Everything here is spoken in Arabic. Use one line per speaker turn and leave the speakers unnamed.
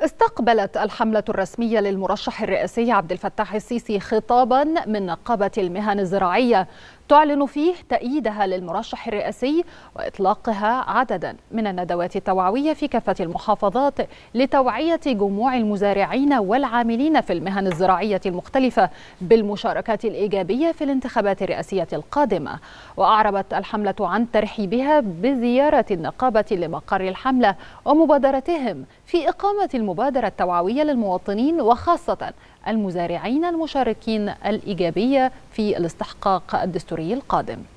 استقبلت الحملة الرسمية للمرشح الرئاسي عبد الفتاح السيسي خطابا من نقابة المهن الزراعية تعلن فيه تأييدها للمرشح الرئاسي وإطلاقها عددا من الندوات التوعوية في كافة المحافظات لتوعية جموع المزارعين والعاملين في المهن الزراعية المختلفة بالمشاركات الإيجابية في الانتخابات الرئاسية القادمة وأعربت الحملة عن ترحيبها بزيارة النقابة لمقر الحملة ومبادرتهم في إقامة المبادرة التوعوية للمواطنين وخاصة المزارعين المشاركين الإيجابية في الاستحقاق الدستوري القادم